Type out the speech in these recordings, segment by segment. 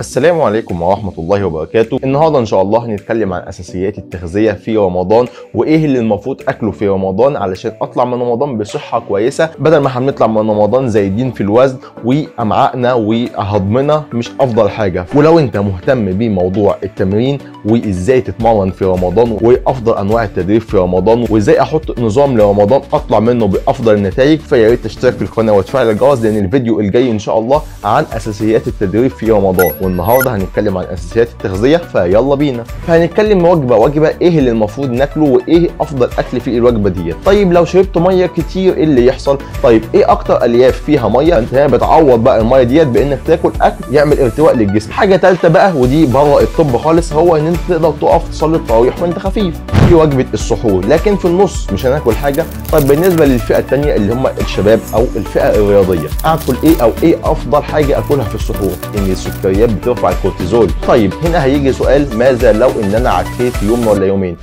السلام عليكم ورحمة الله وبركاته النهاردة إن شاء الله هنتكلم عن أساسيات التغذية في رمضان وإيه اللي المفروض أكله في رمضان علشان أطلع من رمضان بصحة كويسة بدل ما هنطلع من رمضان زايدين في الوزن وأمعائنا وهضمنا مش أفضل حاجة ولو أنت مهتم بموضوع التمرين وإزاي تتمرن في رمضان وأفضل أنواع التدريب في رمضان وإزاي أحط نظام لرمضان أطلع منه بأفضل النتائج فيا ريت تشترك في القناة وتفعل الجرس لأن الفيديو الجاي إن شاء الله عن أساسيات التدريب في رمضان والنهارده هنتكلم عن اساسيات التغذيه فيلا بينا فهنتكلم وجبه وجبه ايه اللي المفروض ناكله وايه افضل اكل في الوجبه ديت طيب لو شربت ميه كتير ايه اللي يحصل طيب ايه اكتر الياف فيها ميه انت هنا بتعوض بقى الميه ديت بانك تاكل اكل يعمل ارتواء للجسم حاجه ثالثه بقى ودي بره الطب خالص هو ان انت تقدر تقف تصلي التراويح وانت خفيف في وجبه السحور لكن في النص مش هناكل حاجه طيب بالنسبه للفئه الثانيه اللي هم الشباب او الفئه الرياضيه اكل ايه او ايه افضل حاجه اكلها في السحور ان السكريات بترفع الكورتيزول طيب هنا هيجي سؤال ماذا لو ان انا عكيت يوم ولا يومين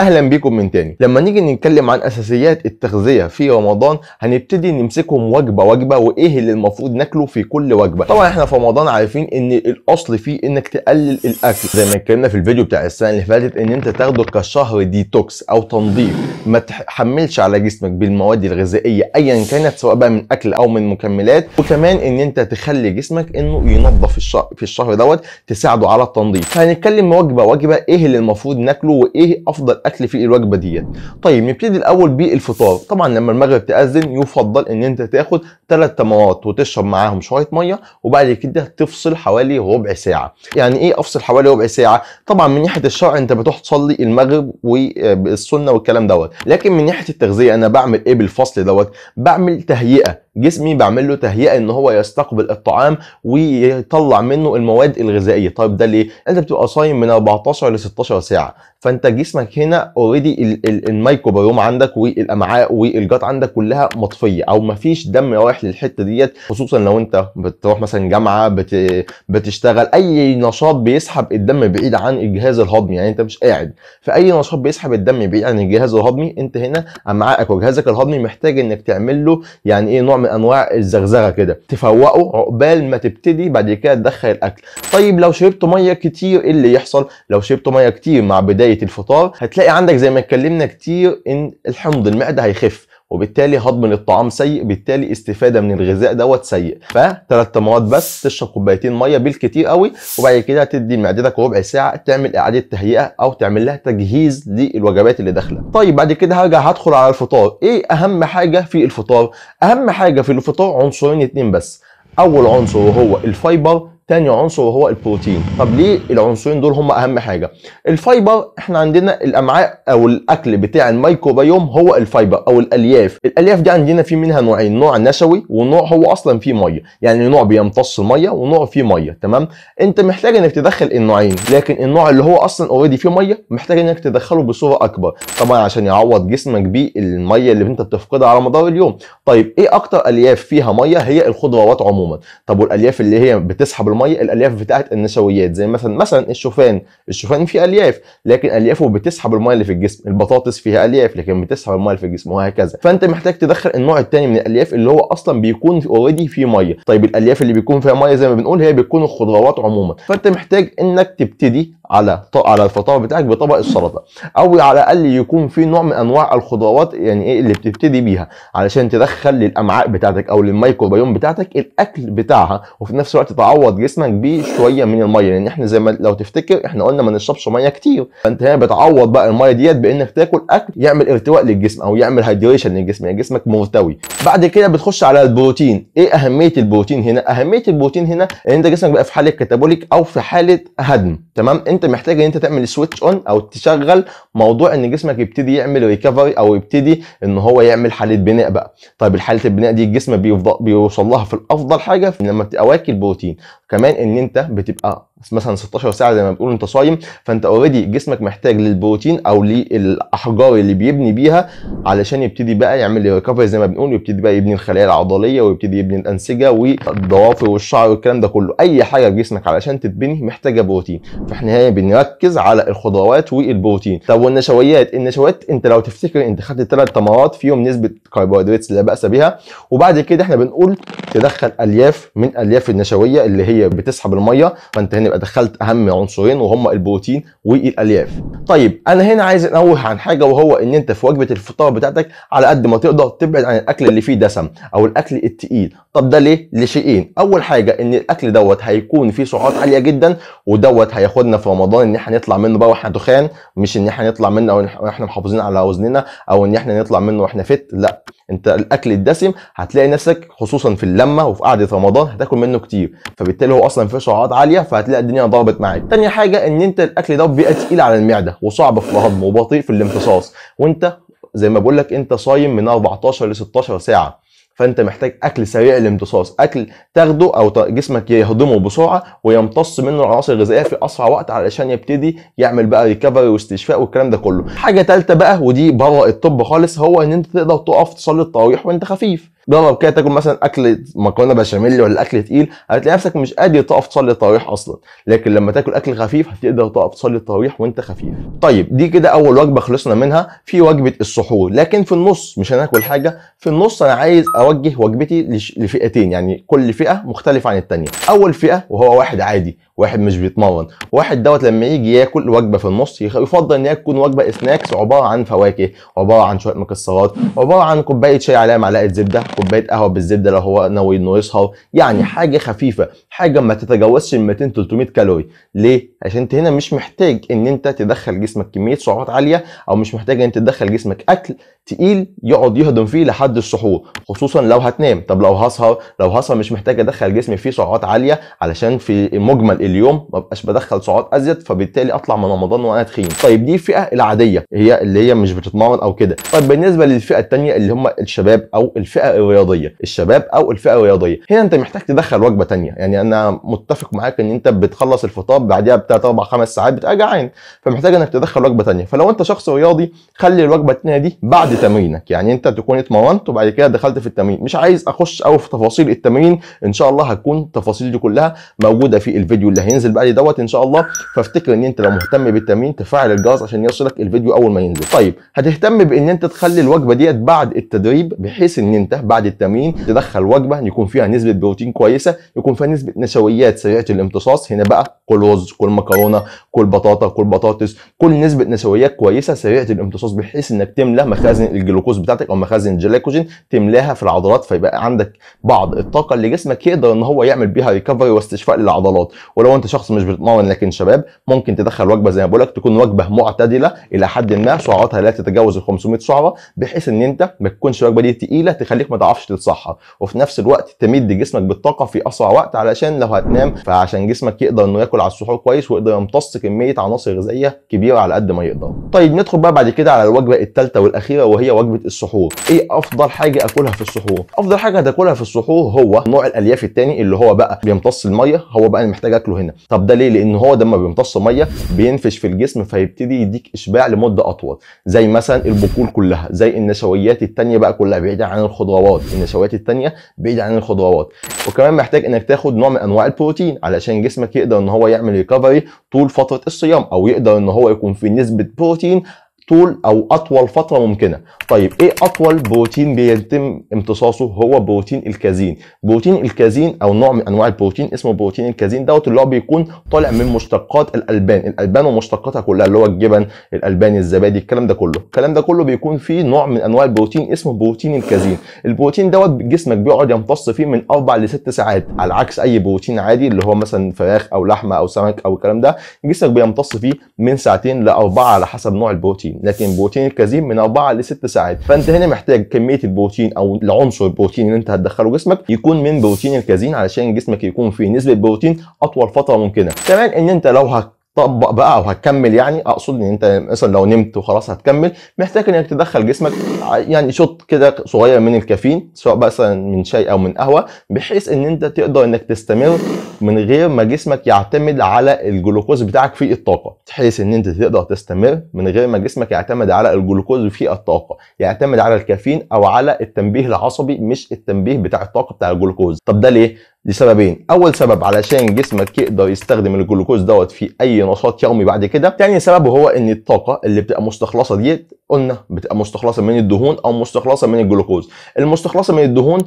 اهلا بيكم من تاني لما نيجي نتكلم عن اساسيات التغذيه في رمضان هنبتدي نمسكهم وجبه وجبه وايه اللي المفروض ناكله في كل وجبه طبعا احنا في رمضان عارفين ان الاصل فيه انك تقلل الاكل زي ما اتكلمنا في الفيديو بتاع السنه اللي فاتت ان انت تاخده كشهر ديتوكس او تنظيف ما تحملش على جسمك بالمواد الغذائيه ايا كانت سواء بقى من اكل او من مكملات وكمان ان انت تخلي جسمك انه ينظف الشهر في الشهر دوت تساعده على التنظيف هنتكلم وجبه وجبه ايه اللي المفروض ناكله وايه افضل الاكل في الوجبه ديت طيب نبتدي الاول بالفطار طبعا لما المغرب تاذن يفضل ان انت تاخد ثلاث تمرات وتشرب معاهم شويه ميه وبعد كده تفصل حوالي ربع ساعه يعني ايه افصل حوالي ربع ساعه طبعا من ناحيه الشرع انت بتروح تصلي المغرب والسنه آه، والكلام دوت لكن من ناحيه التغذيه انا بعمل ايه بالفصل دوت بعمل تهيئه جسمي بعمل له تهيئه ان هو يستقبل الطعام ويطلع منه المواد الغذائيه طيب ده ليه انت بتبقى صايم من 14 ل 16 ساعه فانت جسمك هنا اوريدي الميكروبيوم عندك والامعاء والجات عندك كلها مطفيه او مفيش دم رايح للحته ديت خصوصا لو انت بتروح مثلا جامعه بت... بتشتغل اي نشاط بيسحب الدم بعيد عن الجهاز الهضمي يعني انت مش قاعد فاي نشاط بيسحب الدم بعيد عن الجهاز الهضمي انت هنا امعائك وجهازك الهضمي محتاج انك تعمل له يعني ايه نوع من انواع الزغزغه كده تفوقه عقبال ما تبتدي بعد كده تدخل الاكل طيب لو شربت ميه كتير ايه اللي يحصل لو شربت ميه كتير مع بدايه الفطار هتلاقي عندك زي ما اتكلمنا كتير ان الحمض المعده هيخف وبالتالي هضم للطعام سيء بالتالي استفاده من الغذاء دوت سيء فثلاث تمرات بس تشرب كوبايتين ميه بالكتير قوي وبعد كده تدي معدتك ربع ساعه تعمل اعاده تهيئه او تعمل لها تجهيز للوجبات اللي داخله طيب بعد كده هرجع هدخل على الفطار ايه اهم حاجه في الفطار اهم حاجه في الفطار عنصرين اتنين بس اول عنصر وهو الفايبر تاني عنصر وهو البروتين طب ليه العنصرين دول هم اهم حاجه الفايبر احنا عندنا الامعاء او الاكل بتاع الميكروبيوم هو الفايبر او الالياف الالياف دي عندنا في منها نوعين نوع نشوي ونوع هو اصلا فيه ميه يعني نوع بيمتص الميه ونوع فيه ميه تمام انت محتاج انك تدخل النوعين لكن النوع اللي هو اصلا اوريدي فيه ميه محتاج انك تدخله بصوره اكبر طبعا عشان يعوض جسمك بيه الميه اللي انت بتفقدها على مدار اليوم طيب ايه اكتر الياف فيها ميه هي الخضروات عموما طب والالياف اللي هي بتسحب الميه الالياف بتاعت النشويات زي مثلا مثلا الشوفان الشوفان فيه الياف لكن اليافه بتسحب الميه اللي في الجسم البطاطس فيها الياف لكن بتسحب الميه اللي في الجسم وهكذا فانت محتاج تدخل النوع الثاني من الالياف اللي هو اصلا بيكون اوريدي فيه ميه طيب الالياف اللي بيكون فيها ميه زي ما بنقول هي بتكون الخضروات عموما فانت محتاج انك تبتدي على على الفطار بتاعك بطبق السلطه او على الاقل يكون في نوع من انواع الخضروات يعني ايه اللي بتبتدي بيها علشان تدخل للامعاء بتاعتك او للميكروبيوم بتاعتك الاكل بتاعها وفي نفس الوقت تعوض جسمك بشويه من الميه لان يعني احنا زي ما لو تفتكر احنا قلنا ما نشربش ميه كتير فانت هنا بتعوض بقى الميه ديت بانك تاكل اكل يعمل ارتواء للجسم او يعمل هيدريشن للجسم يعني جسمك مرتوي بعد كده بتخش على البروتين ايه اهميه البروتين هنا اهميه البروتين هنا ان انت جسمك بقى في حاله كتابوليك او في حاله هدم تمام انت محتاج ان انت تعمل سويتش اون او تشغل موضوع ان جسمك يبتدي يعمل ريكفري او يبتدي ان هو يعمل حاله بناء بقى طيب حاله البناء دي الجسم بيوصل لها في الافضل حاجه لما بتبقى واكل بروتين كمان ان انت بتبقى مثلا 16 ساعه زي ما بيقولوا انت صايم فانت اوريدي جسمك محتاج للبروتين او للاحجار اللي بيبني بيها علشان يبتدي بقى يعمل لي ريكفري زي ما بنقول ويبتدي بقى يبني الخلايا العضليه ويبتدي يبني الانسجه والضوافر والشعر والكلام ده كله اي حاجه في جسمك علشان تتبني محتاجه بروتين فاحنا هنا بنركز على الخضروات والبروتين طب والنشويات النشويات انت لو تفتكر انت خدت ثلاث تمرات فيهم نسبه كربوهيدرات لا باس بها وبعد كده احنا بنقول تدخل الياف من الياف النشويه اللي هي بتسحب الميه فانت هنا يبقى دخلت اهم عنصرين وهم البروتين والالياف طيب انا هنا عايز انوه عن حاجه وهو ان انت في وجبه الفطار بتاعتك على قد ما تقدر تبعد عن الاكل اللي فيه دسم او الاكل التقيل طب ده ليه لشيئين اول حاجه ان الاكل دوت هيكون فيه سعرات عاليه جدا ودوت هياخدنا في رمضان ان احنا نطلع منه بقى واحنا دخان مش ان احنا نطلع منه او احنا محافظين على وزننا او ان احنا نطلع منه واحنا فت لا انت الاكل الدسم هتلاقي نفسك خصوصا في اللمه وفي قعده رمضان هتاكل منه كتير فبالتالي هو اصلا فيه سعرات عاليه فهتلاقي الدنيا ضربت معاك تاني حاجه ان انت الاكل ده بيبقى تقيل على المعده وصعب في الهضم وبطيء في الامتصاص وانت زي ما بقول لك انت صايم من 14 ل 16 ساعه فانت محتاج اكل سريع الامتصاص اكل تاخده او جسمك يهضمه بسرعه ويمتص منه العناصر الغذائيه في اسرع وقت علشان يبتدي يعمل بقى ريكفري واستشفاء والكلام ده كله حاجه ثالثه بقى ودي بره الطب خالص هو ان انت تقدر تقف تصلي التراويح وانت خفيف جرب كده تاكل مثلا اكل مكرونه بشاميل ولا اكل تقيل هتلاقي نفسك مش قادر تقف تصلي التراويح اصلا لكن لما تاكل اكل خفيف هتقدر تقف تصلي التراويح وانت خفيف طيب دي كده اول وجبه خلصنا منها في وجبه السحور لكن في النص مش هناكل حاجه في النص انا عايز اوجه وجبتي لفئتين يعني كل فئه مختلفه عن الثانيه اول فئه وهو واحد عادي واحد مش بيتمرن واحد دوت لما يجي ياكل وجبه في النص يفضل ان يكون وجبه سناكس عباره عن فواكه عباره عن شويه مكسرات عباره عن كوبايه شاي عليها معلقه زبده كوبايه قهوه بالزبده لو هو ناوي انه يسهر يعني حاجه خفيفه حاجه ما تتجاوزش ال 200 300 كالوري ليه عشان انت هنا مش محتاج ان انت تدخل جسمك كميه سعرات عاليه او مش محتاج ان انت تدخل جسمك اكل تقيل يقعد يهضم فيه لحد السحور خصوصا لو هتنام طب لو هسهر لو هسهر مش محتاج ادخل جسمي فيه سعرات عاليه علشان في مجمل اليوم ما بقاش بدخل سعرات ازيد فبالتالي اطلع من رمضان وانا تخين طيب دي الفئه العاديه هي اللي هي مش بتتمرن او كده طيب بالنسبه للفئه الثانيه اللي هم الشباب او الفئه الرياضيه الشباب او الفئه الرياضيه هنا انت محتاج تدخل وجبه ثانيه يعني انا متفق معاك ان انت بتخلص الفطار بعديها بثلاث اربع خمس ساعات بتبقى جعان فمحتاج انك تدخل وجبه ثانيه فلو انت شخص رياضي خلي الوجبه الثانيه دي بعد تمرينك يعني انت تكون اتمرنت وبعد كده دخلت في التمرين مش عايز اخش قوي في تفاصيل التمرين ان شاء الله هتكون التفاصيل دي كلها موجوده في الفيديو اللي هينزل بعد دوت ان شاء الله فافتكر ان انت لو مهتم بالتمرين تفعل الجرس عشان يوصلك الفيديو اول ما ينزل طيب هتهتم بان انت تخلي الوجبه ديت بعد التدريب بحيث ان انت بعد التمرين تدخل وجبه يكون فيها نسبه بروتين كويسه يكون فيها نسبه نشويات سريعه الامتصاص هنا بقى كل رز كل مكرونه كل بطاطا كل بطاطس كل نسبه نشويات كويسه سريعه الامتصاص بحيث انك تملى مخازن الجلوكوز بتاعتك او مخازن الجلايكوجين تملاها في العضلات فيبقى عندك بعض الطاقه اللي جسمك يقدر ان هو يعمل بيها ريكفري واستشفاء للعضلات ولو ولو انت شخص مش بتتمرن لكن شباب ممكن تدخل وجبه زي ما بقول لك تكون وجبه معتدله الى حد ما سعراتها لا تتجاوز ال 500 سعره بحيث ان انت ما تكونش الوجبه دي تقيله تخليك ما تعرفش تتسحر وفي نفس الوقت تمد جسمك بالطاقه في اسرع وقت علشان لو هتنام فعشان جسمك يقدر انه ياكل على السحور كويس ويقدر يمتص كميه عناصر غذائيه كبيره على قد ما يقدر. طيب ندخل بقى بعد كده على الوجبه الثالثه والاخيره وهي وجبه السحور. ايه افضل حاجه اكلها في السحور؟ افضل حاجه هتاكلها في السحور هو نوع الالياف الثاني اللي هو بقى بيمتص الميه هو بقى اللي محتاج اكله هنا طب ده ليه لان هو ده لما بيمتص ميه بينفش في الجسم فيبتدي يديك اشباع لمده اطول زي مثلا البقول كلها زي النشويات التانية بقى كلها بعيدة عن الخضروات النشويات التانية بعيدة عن الخضروات وكمان محتاج انك تاخد نوع من انواع البروتين علشان جسمك يقدر ان هو يعمل ريكفري طول فتره الصيام او يقدر ان هو يكون في نسبه بروتين طول او اطول فتره ممكنه طيب ايه اطول بروتين بيتم امتصاصه هو بروتين الكازين بروتين الكازين او نوع من انواع البروتين اسمه بروتين الكازين دوت اللي هو بيكون طالع من مشتقات الالبان الالبان ومشتقاتها كلها اللي هو الجبن الالبان الزبادي الكلام ده كله الكلام ده كله بيكون فيه نوع من انواع البروتين اسمه بروتين الكازين البروتين دوت جسمك بيقعد يمتص فيه من اربع لست ساعات على عكس اي بروتين عادي اللي هو مثلا فراخ او لحمه او سمك او الكلام ده جسمك بيمتص فيه من ساعتين لاربعه على حسب نوع البروتين بروتين لكن بروتين الكازين من 4 ل 6 ساعات فانت هنا محتاج كميه البروتين او العنصر البروتين اللي انت هتدخله جسمك يكون من بروتين الكازين علشان جسمك يكون فيه نسبه بروتين اطول فتره ممكنه كمان ان انت لو طبق بقى او هتكمل يعني اقصد ان انت مثلا لو نمت وخلاص هتكمل محتاج انك تدخل جسمك يعني شوط كده صغير من الكافيين سواء مثلا من شاي او من قهوه بحيث ان انت تقدر انك تستمر من غير ما جسمك يعتمد على الجلوكوز بتاعك في الطاقه بحيث ان انت تقدر تستمر من غير ما جسمك يعتمد على الجلوكوز في الطاقه يعتمد على الكافيين او على التنبيه العصبي مش التنبيه بتاع الطاقه بتاع الجلوكوز طب ده ليه لسببين اول سبب علشان جسمك يقدر يستخدم الجلوكوز دوت في اي نشاط يومي بعد كده تاني سبب هو ان الطاقه اللي بتبقى مستخلصه ديت قلنا بتبقى مستخلصه من الدهون او مستخلصه من الجلوكوز المستخلصه من الدهون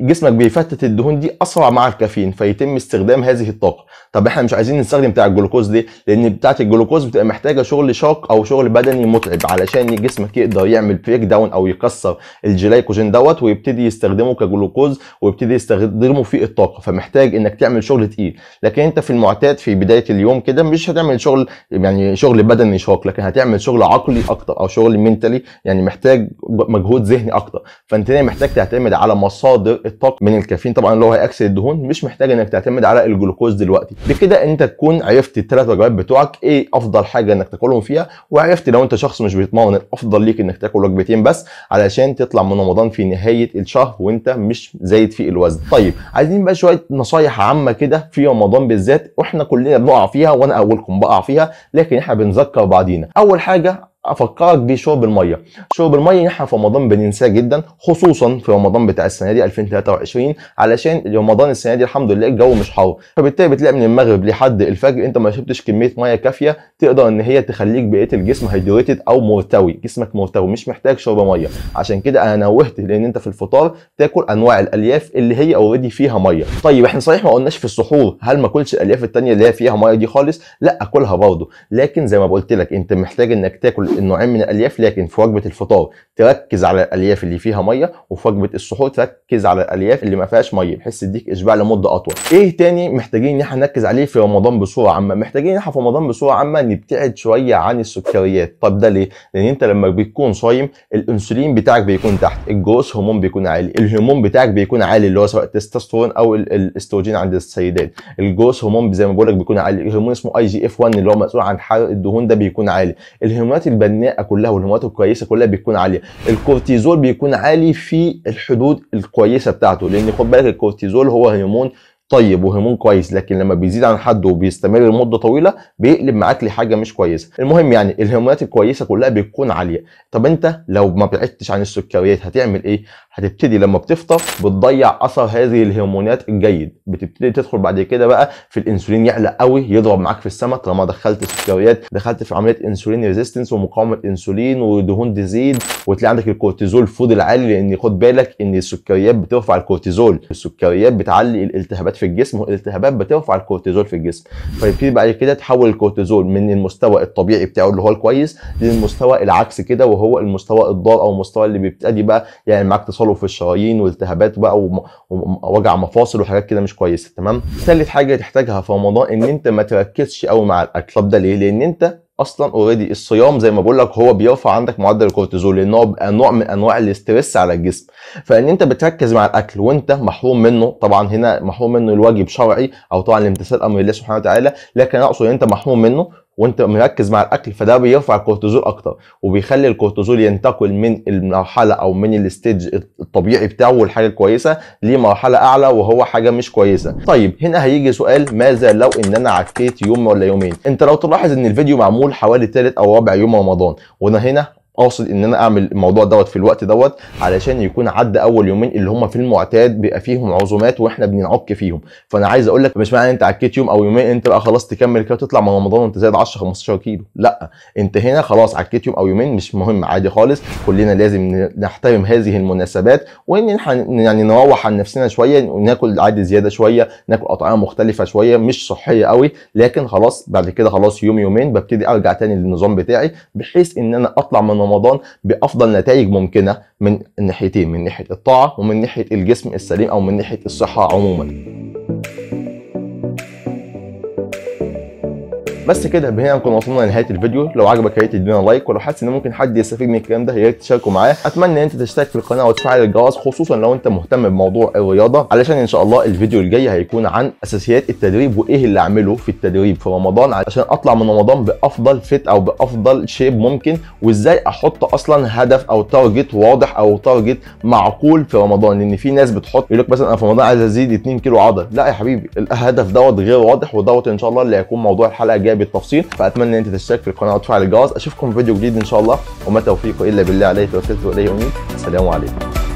جسمك بيفتت الدهون دي اسرع مع الكافيين فيتم استخدام هذه الطاقه طب احنا مش عايزين نستخدم بتاع الجلوكوز ليه لان بتاعه الجلوكوز بتبقى محتاجه شغل شاق او شغل بدني متعب علشان جسمك يقدر يعمل بريك داون او يكسر الجلايكوجين دوت ويبتدي يستخدمه كجلوكوز ويبتدي يستخدمه في الطاقه فمحتاج انك تعمل شغل تقيل لكن انت في المعتاد في بدايه اليوم كده مش هتعمل شغل يعني شغل بدني شاق لكن هتعمل شغل عقلي اكتر او شغل منتلي يعني محتاج مجهود ذهني اكتر فانت محتاج تعتمد على مصادر الطاقه من الكافيين طبعا اللي هو هياكسد الدهون مش محتاج انك تعتمد على الجلوكوز دلوقتي بكده انت تكون عرفت الثلاث وجبات بتوعك ايه افضل حاجه انك تاكلهم فيها وعرفت لو انت شخص مش بيطمن الافضل ليك انك تاكل وجبتين بس علشان تطلع من رمضان في نهايه الشهر وانت مش زايد في الوزن طيب عايزين بقى شويه نصايح عامه كده في رمضان بالذات واحنا كلنا بنقع فيها وانا اولكم بقع فيها لكن احنا بنذكر بعضينا اول حاجه افكرك بشرب الميه شرب الميه نحن في رمضان بننساه جدا خصوصا في رمضان بتاع السنه دي 2023 علشان رمضان السنه دي الحمد لله الجو مش حر فبالتالي بتلاقي من المغرب لحد الفجر انت ما شربتش كميه ميه كافيه تقدر ان هي تخليك بقيه الجسم هيدريتد او مرتوي جسمك مرتوي مش محتاج شرب ميه عشان كده انا نوهت لان انت في الفطار تاكل انواع الالياف اللي هي اوريدي فيها ميه طيب احنا صحيح ما قلناش في السحور هل ما كلش الالياف الثانيه اللي هي فيها ميه دي خالص لا اكلها برضه لكن زي ما قلت لك انت محتاج انك تاكل النوعين من الالياف لكن في وجبه الفطار تركز على الالياف اللي فيها ميه وفي وجبه السحور تركز على الالياف اللي ما فيهاش ميه بحيث تديك اشباع لمده اطول ايه تاني محتاجين ان احنا نركز عليه في رمضان بصوره عامه محتاجين ان احنا في رمضان بصوره عامه نبتعد شويه عن السكريات طب ده ليه لان انت لما بتكون صايم الانسولين بتاعك بيكون تحت الجروس هرمون بيكون عالي الهرمون بتاعك بيكون عالي اللي هو سواء التستوستيرون او الاستروجين عند السيدات الجروس هرمون زي ما بقول لك بيكون عالي هرمون اسمه اي جي اف 1 اللي هو مسؤول عن حرق الدهون ده بيكون عالي الهرمونات اللي البناءه كلها والهرمونات الكويسه كلها بتكون عاليه الكورتيزول بيكون عالي في الحدود الكويسه بتاعته لان خد بالك الكورتيزول هو هرمون طيب وهرمون كويس لكن لما بيزيد عن حد وبيستمر لمده طويله بيقلب معاك لحاجه مش كويسه المهم يعني الهرمونات الكويسه كلها بتكون عاليه طب انت لو ما بعدتش عن السكريات هتعمل ايه هتبتدي لما بتفطر بتضيع اثر هذه الهرمونات الجيد بتبتدي تدخل بعد كده بقى في الانسولين يعلى قوي يضرب معاك في السمك طالما دخلت سكريات دخلت في عمليه انسولين ريزيستنس ومقاومه انسولين ودهون تزيد وتلاقي عندك الكورتيزول فود العالي لان خد بالك ان السكريات بترفع الكورتيزول السكريات بتعلي الالتهابات في الجسم والالتهابات بترفع الكورتيزول في الجسم فيبتدي بعد كده تحول الكورتيزول من المستوى الطبيعي بتاعه اللي هو الكويس للمستوى العكس كده وهو المستوى الضار او المستوى اللي بيبتدي بقى يعني معاك تصلب في الشرايين والتهابات بقى ووجع مفاصل وحاجات كده مش كويسه تمام ثالث حاجه تحتاجها في رمضان ان انت ما تركزش قوي مع الاكل طب ده ليه لان انت اصلا اوريدي الصيام زي ما بقول لك هو بيرفع عندك معدل الكورتيزول لان هو نوع من انواع الاستريس على الجسم فان انت بتركز مع الاكل وانت محروم منه طبعا هنا محروم منه الواجب شرعي او طبعا الامتثال امر الله سبحانه وتعالى لكن اقصد ان انت محروم منه وانت مركز مع الاكل فده بيرفع الكورتيزول اكتر وبيخلي الكورتيزول ينتقل من المرحله او من الستيج الطبيعي بتاعه والحاجه الكويسه لمرحله اعلى وهو حاجه مش كويسه طيب هنا هيجي سؤال ماذا لو ان انا عكيت يوم ولا يومين انت لو تلاحظ ان الفيديو معمول حوالي ثالث او رابع يوم رمضان وانا هنا اقصد ان انا اعمل الموضوع دوت في الوقت دوت علشان يكون عدى اول يومين اللي هم في المعتاد بيبقى فيهم عزومات واحنا بنعك فيهم فانا عايز اقول لك مش معنى انت عكيت يوم او يومين انت بقى خلاص تكمل كده تطلع من رمضان وانت زايد 10 15 كيلو لا انت هنا خلاص عكيت يوم او يومين مش مهم عادي خالص كلنا لازم نحترم هذه المناسبات وان يعني نروح عن نفسنا شويه وناكل عادي زياده شويه ناكل اطعمه مختلفه شويه مش صحيه قوي لكن خلاص بعد كده خلاص يوم يومين ببتدي ارجع تاني للنظام بتاعي بحيث ان انا اطلع من رمضان بافضل نتائج ممكنه من الناحيتين من ناحيه الطاعه ومن ناحيه الجسم السليم او من ناحيه الصحه عموما بس كده بهنا نكون وصلنا لنهايه الفيديو لو عجبك يا ريت تدينا لايك ولو حاسس ان ممكن حد يستفيد من الكلام ده يا ريت تشاركه معاه اتمنى ان انت تشترك في القناه وتفعل الجرس خصوصا لو انت مهتم بموضوع الرياضه علشان ان شاء الله الفيديو الجاي هيكون عن اساسيات التدريب وايه اللي اعمله في التدريب في رمضان عشان اطلع من رمضان بافضل فيت او بافضل شيب ممكن وازاي احط اصلا هدف او تارجت واضح او تارجت معقول في رمضان لان في ناس بتحط يقول لك مثلا انا في رمضان عايز ازيد 2 كيلو عضل لا يا حبيبي الهدف دوت غير واضح ودوت ان شاء الله اللي هيكون موضوع الحلقه الجايه بالتفصيل فاتمنى ان انت تشترك في القناه وتفعل الجرس اشوفكم في فيديو جديد ان شاء الله وما توفيقي الا بالله عليه توكلت واليه امين السلام عليكم